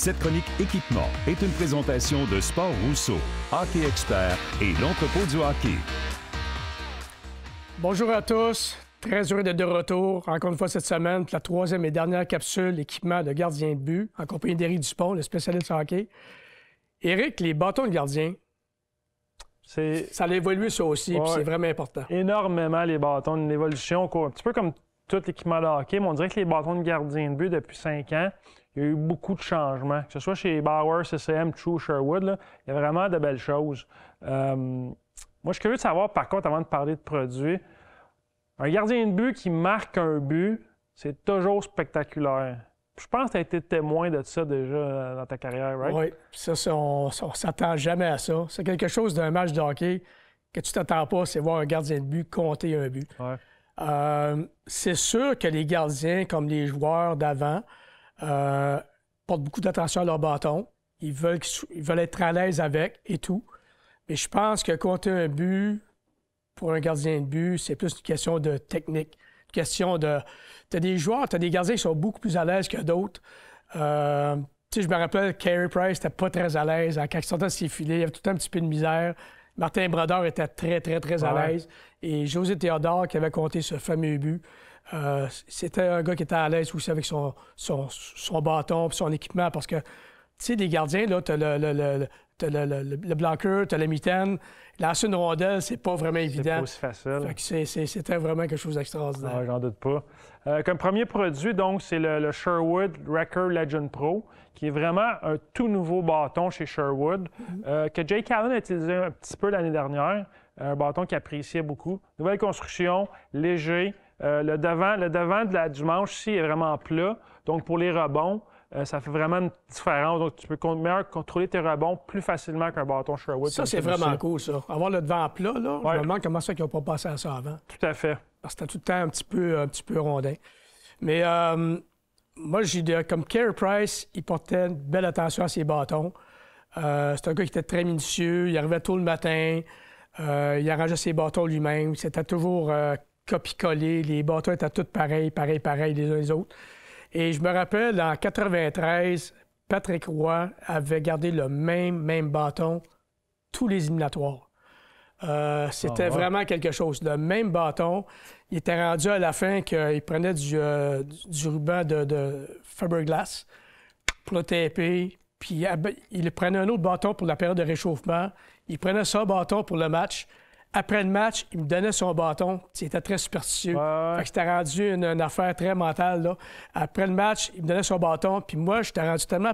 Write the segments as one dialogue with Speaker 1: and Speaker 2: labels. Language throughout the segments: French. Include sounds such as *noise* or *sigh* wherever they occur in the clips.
Speaker 1: Cette chronique équipement est une présentation de Sport Rousseau, Hockey Expert et l'entrepôt du hockey.
Speaker 2: Bonjour à tous. Très heureux d'être de retour, encore une fois cette semaine, pour la troisième et dernière capsule équipement de gardien de but, en compagnie d'Éric Dupont, le spécialiste en hockey. Éric, les bâtons de gardien, ça a évolué ça aussi, puis c'est vraiment important.
Speaker 1: Énormément les bâtons, l'évolution, évolution, un petit peu comme tout l'équipement de hockey, mais on dirait que les bâtons de gardien de but depuis cinq ans, il y a eu beaucoup de changements. Que ce soit chez Bauer, CCM, True, Sherwood, il y a vraiment de belles choses. Euh, moi, je suis curieux de savoir, par contre, avant de parler de produits, un gardien de but qui marque un but, c'est toujours spectaculaire. Je pense que tu as été témoin de ça déjà euh,
Speaker 2: dans ta carrière, right? Oui, ça, on, ne s'attend jamais à ça. C'est quelque chose d'un match de hockey que tu t'attends pas, c'est voir un gardien de but compter un but. Euh, c'est sûr que les gardiens, comme les joueurs d'avant, euh, portent beaucoup d'attention à leur bâton. Ils veulent, être à l'aise avec et tout. Mais je pense que as un but pour un gardien de but, c'est plus une question de technique, une question de. des joueurs, tu as des gardiens qui sont beaucoup plus à l'aise que d'autres. Euh, je me rappelle, Carey Price n'était pas très à l'aise. Quand il sortait de ses filets, il y avait tout un petit peu de misère. Martin Brodeur était très, très, très à l'aise. Et José Théodore, qui avait compté ce fameux but, euh, c'était un gars qui était à l'aise aussi avec son, son, son bâton et son équipement parce que tu sais, les gardiens, là, t'as le, le, le, tu le, le, la mitaine. Lancer une rondelle, c'est pas vraiment évident. C'est pas aussi facile. c'est- c'était vraiment quelque chose d'extraordinaire. Ah, J'en doute pas.
Speaker 1: Euh, comme premier produit, donc, c'est le, Sherwood Wrecker Legend Pro, qui est vraiment un tout nouveau bâton chez Sherwood, mm-hmm. euh, que Jake Allen a utilisé un petit peu l'année dernière, un bâton qu'il appréciait beaucoup. Nouvelle construction, léger. Euh, le, devant, le devant de la, du manche ici est vraiment plat, donc pour les rebonds. Euh, ça fait vraiment une différence. Donc, tu peux meilleur contrôler tes rebonds plus facilement qu'un bâton Sherwood. Ça, c'est vraiment
Speaker 2: cool, ça. Avoir le devant plat, là, je comment ça qu'ils n'ont pas passé à ça avant. Tout à fait. Parce que c'était tout le temps un petit peu, un petit peu rondin. Mais euh, moi, j'ai comme Carey Price, il portait une belle attention à ses bâtons. C'était euh, c'est un gars qui était très minutieux. Il arrivait tôt le matin. il arrangeait ses bâtons lui-même. C'était toujours copie-collé. Les bâtons étaient tous pareils, pareils, pareils les uns les autres. Et je me rappelle, en 93, Patrick Roy avait gardé le même, même bâton tous les éliminatoires. Euh, c'était ah, vraiment quelque chose. Le même bâton, il était rendu à la fin qu'il prenait du, euh, ruban de, de, fiberglass pour le taper, puis il prenait un autre bâton pour la période de réchauffement, il prenait ça bâton pour le match, après le match, il me donnait son bâton. Il était très superstitieux. Ça Fait que c'était rendu une, affaire très mentale. Après le match, il me donnait son bâton. Puis moi, j'étais rendu tellement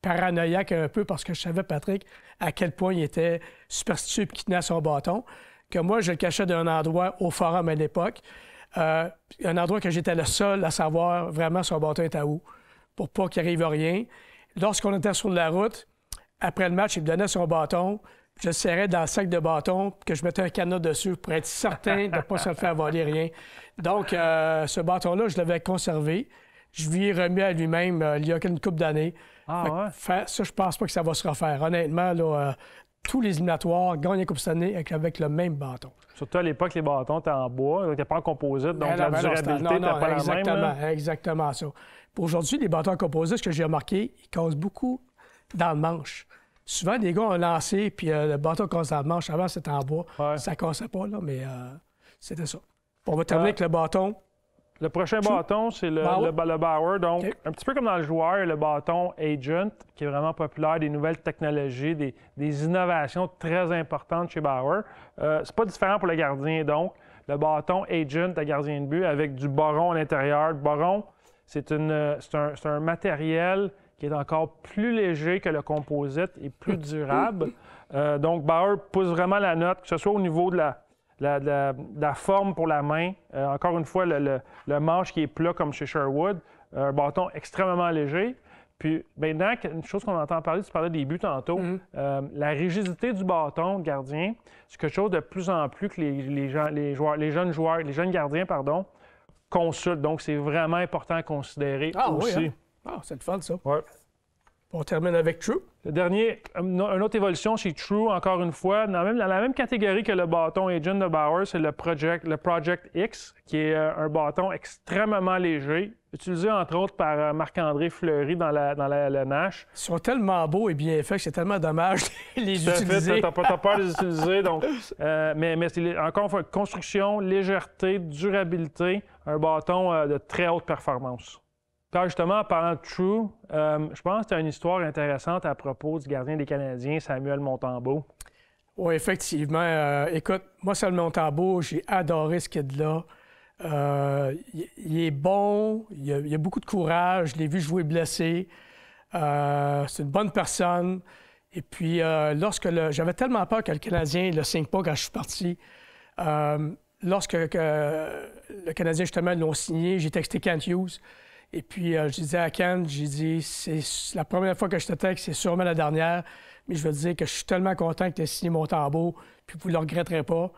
Speaker 2: paranoïaque un peu parce que je savais, Patrick, à quel point il était superstitieux et qu'il tenait son bâton, que moi, je le cachais d'un endroit au forum à l'époque. Euh, un endroit que j'étais le seul à savoir vraiment son bâton était où, pour pas qu'il arrive rien. Lorsqu'on était sur la route, après le match, il me donnait son bâton je serrais dans le sac de bâton, que je mettais un canot dessus pour être certain de ne pas se faire voler rien. Donc, euh, ce bâton-là, je l'avais conservé. Je lui ai remis à lui-même euh, il y a qu'une couple d'années. Ah, ouais? ça, je pense pas que ça va se refaire. Honnêtement, euh, tous les éliminatoires gagnent la Coupe d'années avec, le même bâton.
Speaker 1: Surtout à l'époque, les bâtons étaient en bois, n'étaient pas en composite, donc la durabilité n'était pas exactement,
Speaker 2: Exactement ça. aujourd'hui, les bâtons composés, ce que j'ai remarqué, ils causent beaucoup dans le manche. Souvent, des gars ont lancé, puis euh, le bâton quand à la Avant, c'était en bois. Ça cassait pas, là, mais euh, c'était ça. On va terminer avec le bâton. Le prochain bâton, c'est le,
Speaker 1: Bauer. Donc, un petit peu comme dans le joueur, le bâton Agent, qui est vraiment populaire, des nouvelles technologies, des, innovations très importantes chez Bauer. Euh, c'est pas différent pour le gardien, donc. Le bâton Agent à gardien de but avec du baron à l'intérieur. Le baron, c'est un, un matériel qui est encore plus léger que le composite et plus *laughs* durable. Euh, donc, Bauer pousse vraiment la note, que ce soit au niveau de la, la, forme pour la main. Euh, encore une fois, le, le, manche qui est plat comme chez Sherwood, euh, un bâton extrêmement léger. Puis maintenant, une chose qu'on entend parler, tu parlais des buts tantôt, mm-hmm. la rigidité du bâton gardien, c'est quelque chose de plus en plus que les, gens, les, joueurs, les jeunes joueurs, les jeunes gardiens, pardon, consultent. Donc, c'est vraiment important à considérer ah aussi. Hein?
Speaker 2: Ah, c'est le fun, ça. On termine
Speaker 1: avec True. Le dernier, une autre évolution chez True, encore une fois, dans, la même catégorie que le bâton Agent de Bauer, c'est le Project, X, qui est euh, un bâton extrêmement léger, utilisé entre autres par euh, Marc-André Fleury dans la, Nash. Ils sont
Speaker 2: tellement beaux et bien faits que c'est tellement dommage de *laughs*
Speaker 1: les Tout utiliser. T'as peur de les *laughs* utiliser, donc. Euh, mais, c'est encore une fois, construction, légèreté, durabilité, un bâton de très haute performance justement, en parlant de True, euh, je pense que tu as une histoire
Speaker 2: intéressante à propos du gardien des Canadiens, Samuel Montembeau. Oui, effectivement. Euh, écoute, moi, Samuel Montembeau, j'ai adoré ce kid-là. Euh, il est bon, il a, a, beaucoup de courage, je l'ai vu jouer blessé. c'est une bonne personne. Et puis, lorsque le... j'avais tellement peur que le Canadien ne le signe pas quand je suis parti, lorsque le Canadien, justement, l'ont signé, j'ai texté Kent Hughes. Et puis, euh, je disais à Ken, j'ai dit, c'est la première fois que je te texte, c'est sûrement la dernière, mais je veux dire que je suis tellement content que tu aies signé mon tambour, puis vous ne le regretterez pas.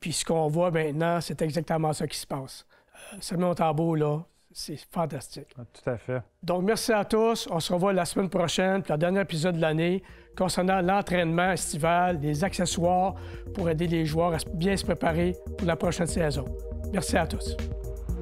Speaker 2: Puis ce qu'on voit maintenant, c'est exactement ça qui se passe. Euh, ça tambour, là, c'est fantastique.
Speaker 1: Ah, tout à fait.
Speaker 2: Donc, merci à tous. On se revoit la semaine prochaine pour le dernier épisode de l'année concernant l'entraînement estival, les accessoires pour aider les joueurs à bien se préparer pour la prochaine saison. Merci à tous.